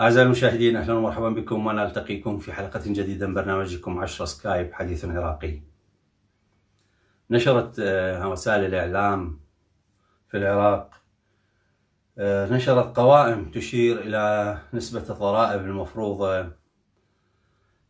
أعزائي المشاهدين أهلا ومرحبا بكم ونلتقيكم في حلقة جديدة من برنامجكم 10 سكايب حديث عراقي نشرت وسائل آه، الإعلام في العراق آه، نشرت قوائم تشير إلى نسبة الضرائب المفروضة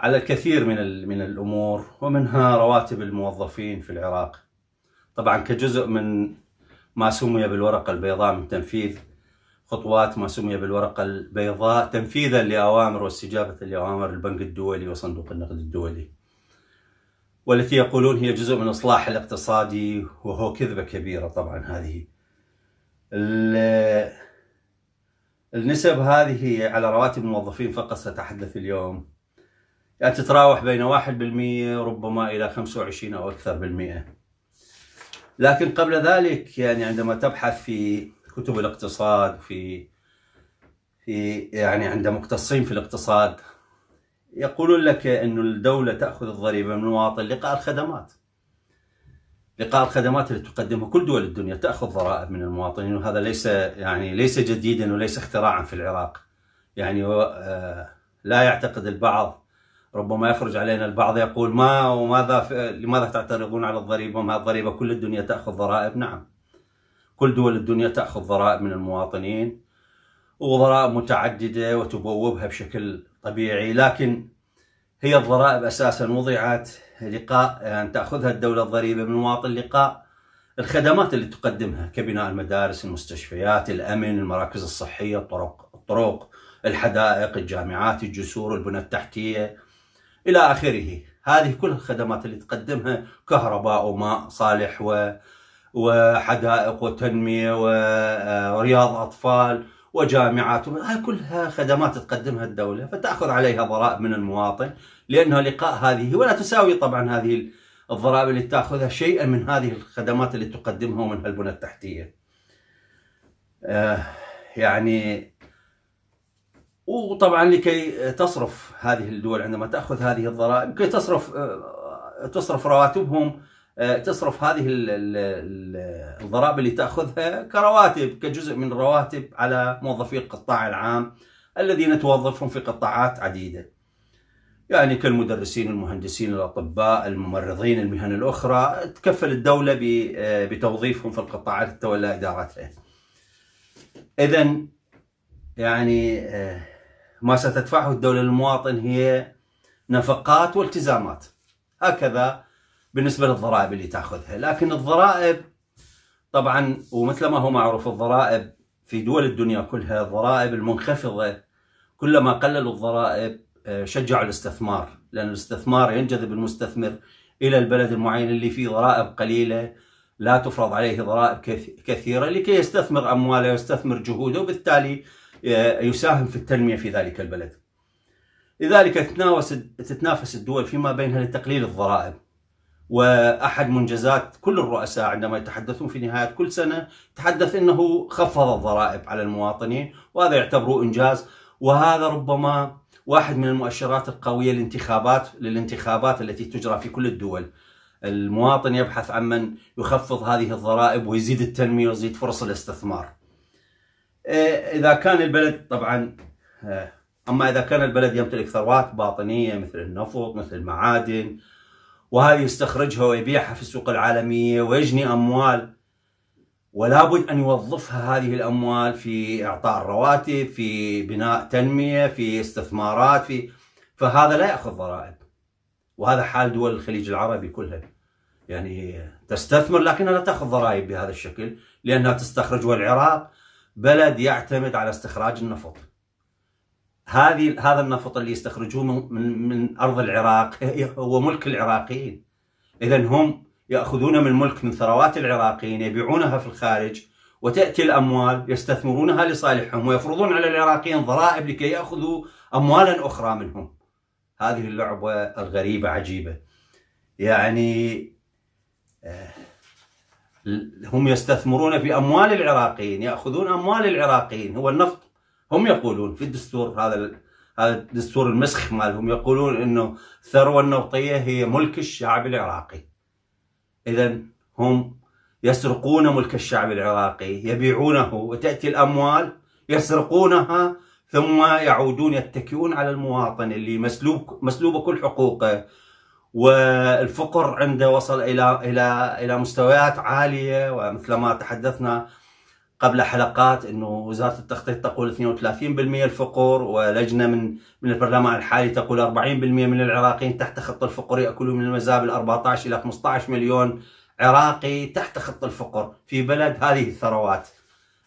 على الكثير من من الأمور ومنها رواتب الموظفين في العراق طبعا كجزء من ما سمي بالورقة البيضاء من تنفيذ خطوات ما سمي بالورقة البيضاء تنفيذا لأوامر واستجابة لأوامر البنك الدولي وصندوق النقد الدولي والتي يقولون هي جزء من إصلاح الاقتصادي وهو كذبة كبيرة طبعا هذه النسب هذه على رواتب الموظفين فقط سأتحدث اليوم يعني تتراوح بين 1% ربما إلى 25 أو أكثر بالمئة لكن قبل ذلك يعني عندما تبحث في كتب الاقتصاد في في يعني عند مختصين في الاقتصاد يقولون لك أن الدولة تأخذ الضريبة من المواطن لقاء الخدمات لقاء الخدمات التي تقدمها كل دول الدنيا تاخذ ضرائب من المواطنين وهذا ليس يعني ليس جديدا وليس اختراعا في العراق. يعني آه، لا يعتقد البعض ربما يخرج علينا البعض يقول ما وماذا لماذا تعترضون على الضريبه؟ ما الضريبه كل الدنيا تاخذ ضرائب، نعم. كل دول الدنيا تاخذ ضرائب من المواطنين وضرائب متعدده وتبوبها بشكل طبيعي لكن هي الضرائب أساسا وضعت لقاء أن تأخذها الدولة الضريبة من مواطن لقاء الخدمات اللي تقدمها كبناء المدارس المستشفيات الأمن المراكز الصحية الطرق, الطرق الحدائق الجامعات الجسور البنى التحتية إلى آخره هذه كل الخدمات اللي تقدمها كهرباء وماء صالح و وحدائق وتنمية ورياض آه، أطفال وجامعات هاي كلها خدمات تقدمها الدولة فتأخذ عليها ضرائب من المواطن لأنها لقاء هذه ولا تساوي طبعا هذه الضرائب اللي تأخذها شيئا من هذه الخدمات اللي تقدمها من البنى التحتية آه يعني وطبعا لكي تصرف هذه الدول عندما تأخذ هذه الضرائب كي تصرف آه تصرف رواتبهم آه تصرف هذه الضرائب اللي تأخذها كرواتب كجزء من الرواتب على موظفي القطاع العام الذين توظفهم في قطاعات عديدة يعني كالمدرسين المهندسين الأطباء الممرضين المهن الأخرى تكفل الدولة آه، بتوظيفهم في القطاعات تتولى إدارتها إذا يعني آه، ما ستدفعه الدولة للمواطن هي نفقات والتزامات هكذا بالنسبة للضرائب اللي تأخذها لكن الضرائب طبعا ومثل ما هو معروف الضرائب في دول الدنيا كلها الضرائب المنخفضة كلما قللوا الضرائب آه، شجع الاستثمار لأن الاستثمار ينجذب المستثمر إلى البلد المعين اللي فيه ضرائب قليلة لا تفرض عليه ضرائب كثيرة لكي يستثمر أمواله ويستثمر جهوده وبالتالي آه، يساهم في التنمية في ذلك البلد لذلك تتنافس الدول فيما بينها لتقليل الضرائب واحد منجزات كل الرؤساء عندما يتحدثون في نهايه كل سنه تحدث انه خفض الضرائب على المواطنين وهذا يعتبره انجاز وهذا ربما واحد من المؤشرات القوية للانتخابات للانتخابات التي تجرى في كل الدول المواطن يبحث عن من يخفض هذه الضرائب ويزيد التنمية ويزيد فرص الاستثمار إيه، إذا كان البلد طبعا آه، أما إذا كان البلد يمتلك ثروات باطنية مثل النفط مثل المعادن وهذه يستخرجها ويبيعها في السوق العالمية ويجني أموال ولا بد أن يوظفها هذه الأموال في إعطاء الرواتب في بناء تنمية في استثمارات في فهذا لا يأخذ ضرائب وهذا حال دول الخليج العربي كلها يعني تستثمر لكنها لا تأخذ ضرائب بهذا الشكل لأنها تستخرج والعراق بلد يعتمد على استخراج النفط هذه هذا النفط اللي يستخرجوه من من ارض العراق هو ملك العراقيين اذا هم يأخذون من ملك من ثروات العراقيين يبيعونها في الخارج وتأتي الأموال يستثمرونها لصالحهم ويفرضون على العراقيين ضرائب لكي يأخذوا أموالا أخرى منهم هذه اللعبة الغريبة عجيبة يعني آه، هم يستثمرون في أموال العراقيين يأخذون أموال العراقيين هو النفط هم يقولون في الدستور هذا هذا الدستور المسخ مالهم يقولون انه الثروه النفطيه هي ملك الشعب العراقي إذا هم يسرقون ملك الشعب العراقي يبيعونه وتأتي الأموال يسرقونها ثم يعودون يتكئون على المواطن اللي مسلوب مسلوبه كل حقوقه والفقر عنده وصل الى الى الى مستويات عاليه ومثل ما تحدثنا قبل حلقات انه وزاره التخطيط تقول 32% الفقر ولجنه من من البرلمان الحالي تقول 40% من العراقيين تحت خط الفقر ياكلون من المزابل 14 الى 15 مليون عراقي تحت خط الفقر في بلد هذه الثروات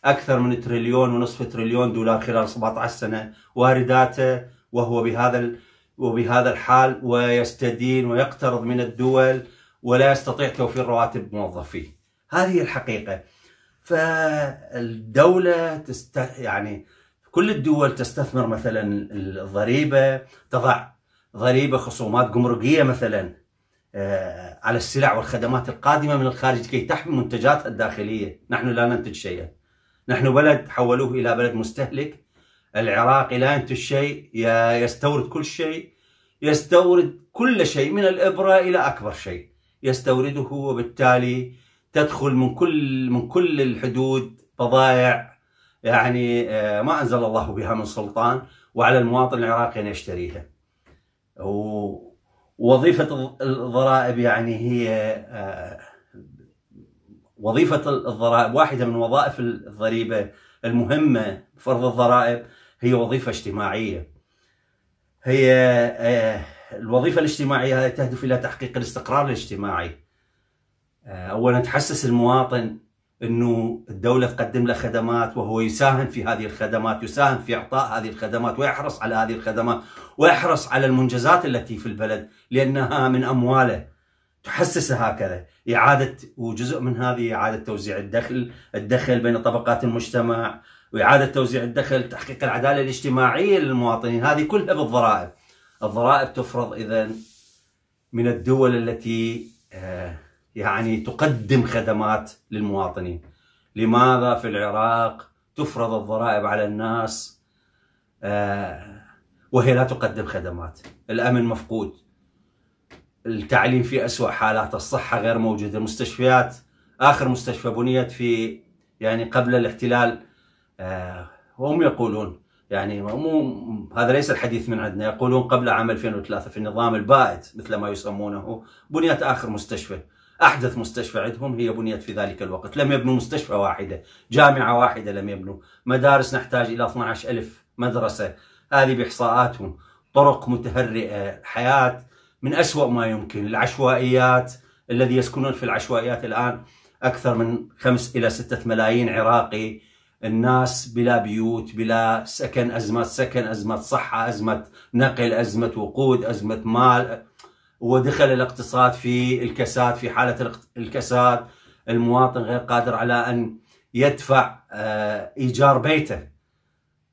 اكثر من تريليون ونصف تريليون دولار خلال 17 سنه وارداته وهو بهذا وبهذا الحال ويستدين ويقترض من الدول ولا يستطيع توفير رواتب موظفيه هذه الحقيقه فالدولة تست يعني كل الدول تستثمر مثلا الضريبة تضع ضريبة خصومات جمركية مثلا آه، على السلع والخدمات القادمة من الخارج كي تحمي منتجاتها الداخلية نحن لا ننتج شيئا نحن بلد حولوه إلى بلد مستهلك العراقي لا ينتج شيء يستورد كل شيء يستورد كل شيء من الإبرة إلى أكبر شيء يستورده وبالتالي تدخل من كل من كل الحدود بضائع يعني آه، ما انزل الله بها من سلطان وعلى المواطن العراقي ان يشتريها. ووظيفه الضرائب يعني هي آه، وظيفه الضرائب واحده من وظائف الضريبه المهمه فرض الضرائب هي وظيفه اجتماعيه. هي آه، الوظيفه الاجتماعيه تهدف الى تحقيق الاستقرار الاجتماعي. آه، اولا تحسس المواطن انه الدوله تقدم له خدمات وهو يساهم في هذه الخدمات، يساهم في اعطاء هذه الخدمات ويحرص على هذه الخدمات، ويحرص على المنجزات التي في البلد لانها من امواله. تحسسه هكذا، اعاده وجزء من هذه اعاده توزيع الدخل، الدخل بين طبقات المجتمع، واعاده توزيع الدخل، تحقيق العداله الاجتماعيه للمواطنين، هذه كلها بالضرائب. الضرائب تفرض اذا من الدول التي آه يعني تقدم خدمات للمواطنين لماذا في العراق تفرض الضرائب على الناس آه، وهي لا تقدم خدمات الأمن مفقود التعليم في أسوأ حالات الصحة غير موجودة المستشفيات آخر مستشفى بنيت في يعني قبل الاحتلال آه، وهم يقولون يعني مو هذا ليس الحديث من عندنا يقولون قبل عام 2003 في النظام البائد مثل ما يسمونه بنيت آخر مستشفى أحدث مستشفى عندهم هي بنيت في ذلك الوقت لم يبنوا مستشفى واحدة جامعة واحدة لم يبنوا مدارس نحتاج إلى 12 ألف مدرسة هذه بإحصاءاتهم طرق متهرئة حياة من أسوأ ما يمكن العشوائيات الذي يسكنون في العشوائيات الآن أكثر من خمس إلى ستة ملايين عراقي الناس بلا بيوت بلا سكن أزمة سكن أزمة صحة أزمة نقل أزمة وقود أزمة مال ودخل الاقتصاد في الكساد في حالة الكساد المواطن غير قادر على أن يدفع آه، إيجار بيته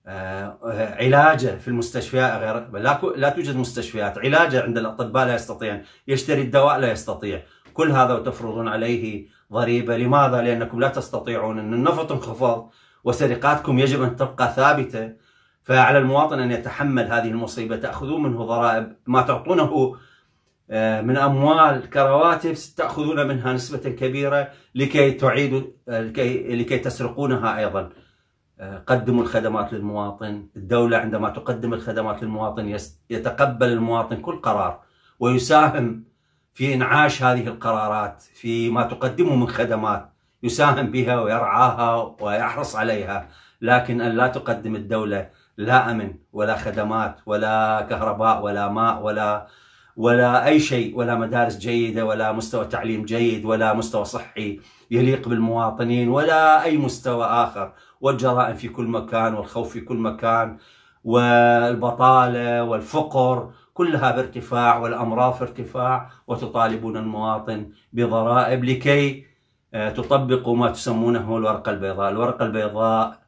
آه، علاجه في المستشفيات غير لا توجد مستشفيات علاجه عند الأطباء لا يستطيع يشتري الدواء لا يستطيع كل هذا وتفرضون عليه ضريبة لماذا؟ لأنكم لا تستطيعون أن النفط انخفض وسرقاتكم يجب أن تبقى ثابتة فعلى المواطن أن يتحمل هذه المصيبة تأخذون منه ضرائب ما تعطونه آه، من اموال كرواتب تاخذون منها نسبه كبيره لكي تعيدوا آه، لكي لكي تسرقونها ايضا. آه، قدموا الخدمات للمواطن، الدوله عندما تقدم الخدمات للمواطن يتقبل المواطن كل قرار ويساهم في انعاش هذه القرارات في ما تقدمه من خدمات يساهم بها ويرعاها ويحرص عليها، لكن ان لا تقدم الدوله لا امن ولا خدمات ولا كهرباء ولا ماء ولا ولا أي شيء ولا مدارس جيدة ولا مستوى تعليم جيد ولا مستوى صحي يليق بالمواطنين ولا أي مستوى آخر والجرائم في كل مكان والخوف في كل مكان والبطالة والفقر كلها بارتفاع والأمراض في ارتفاع وتطالبون المواطن بضرائب لكي آه، تطبقوا ما تسمونه الورقة البيضاء الورقة البيضاء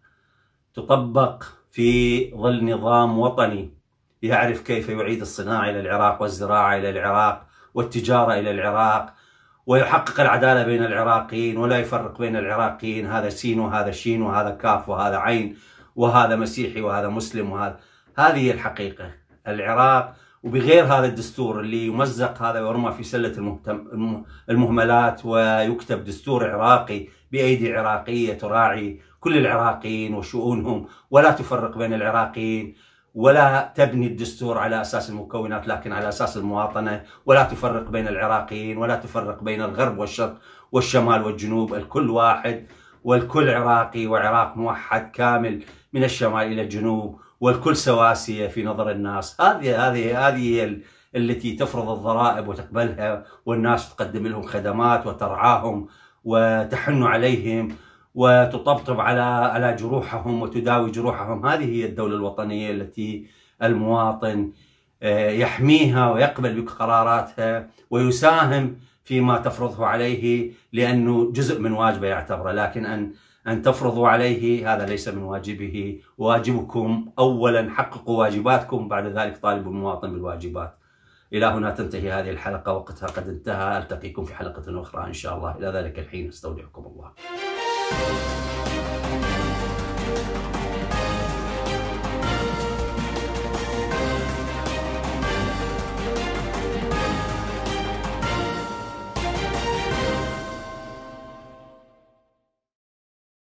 تطبق في ظل نظام وطني يعرف كيف يعيد الصناعة إلى العراق والزراعة إلى العراق والتجارة إلى العراق ويحقق العدالة بين العراقيين ولا يفرق بين العراقيين هذا سين وهذا شين وهذا كاف وهذا عين وهذا مسيحي وهذا مسلم وهذا هذه هي الحقيقة العراق وبغير هذا الدستور اللي يمزق هذا ويرمى في سلة المهملات ويكتب دستور عراقي بأيدي عراقية تراعي كل العراقيين وشؤونهم ولا تفرق بين العراقيين ولا تبني الدستور على اساس المكونات لكن على اساس المواطنه ولا تفرق بين العراقيين ولا تفرق بين الغرب والشرق والشمال والجنوب الكل واحد والكل عراقي وعراق موحد كامل من الشمال الى الجنوب والكل سواسيه في نظر الناس هذه هذه هذه هي التي تفرض الضرائب وتقبلها والناس تقدم لهم خدمات وترعاهم وتحن عليهم وتطبطب على على جروحهم وتداوي جروحهم هذه هي الدولة الوطنية التي المواطن آه، يحميها ويقبل بقراراتها ويساهم فيما تفرضه عليه لأنه جزء من واجبه يعتبره لكن أن أن تفرضوا عليه هذا ليس من واجبه واجبكم أولا حققوا واجباتكم بعد ذلك طالبوا المواطن بالواجبات إلى هنا تنتهي هذه الحلقة وقتها قد انتهى ألتقيكم في حلقة أخرى إن شاء الله إلى ذلك الحين استودعكم الله Thank you.